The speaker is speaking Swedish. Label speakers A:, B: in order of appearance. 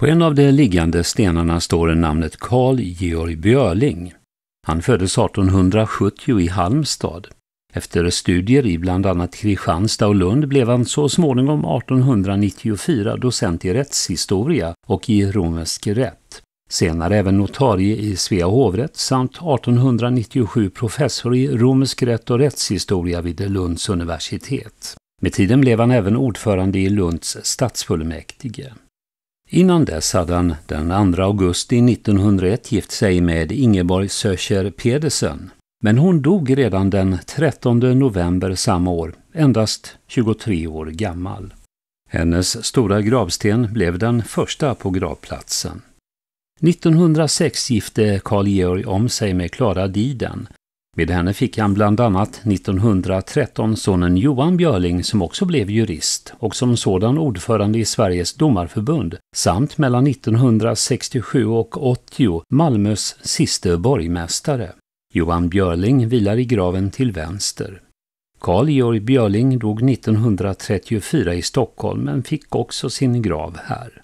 A: På en av de liggande stenarna står namnet Carl Georg Björling. Han föddes 1870 i Halmstad. Efter studier i bland annat Kristianstad och Lund blev han så småningom 1894 docent i rättshistoria och i romersk rätt. Senare även notarie i Svea hovrätt samt 1897 professor i romersk rätt och rättshistoria vid Lunds universitet. Med tiden blev han även ordförande i Lunds stadsfullmäktige. Innan dess hade han den 2 augusti 1901 gift sig med Ingeborg Söcher Pedersen. Men hon dog redan den 13 november samma år, endast 23 år gammal. Hennes stora gravsten blev den första på gravplatsen. 1906 gifte Carl Georg om sig med Klara Diden med henne fick han bland annat 1913 sonen Johan Björling som också blev jurist och som sådan ordförande i Sveriges domarförbund samt mellan 1967 och 80 Malmös siste borgmästare. Johan Björling vilar i graven till vänster. Carl Georg Björling dog 1934 i Stockholm men fick också sin grav här.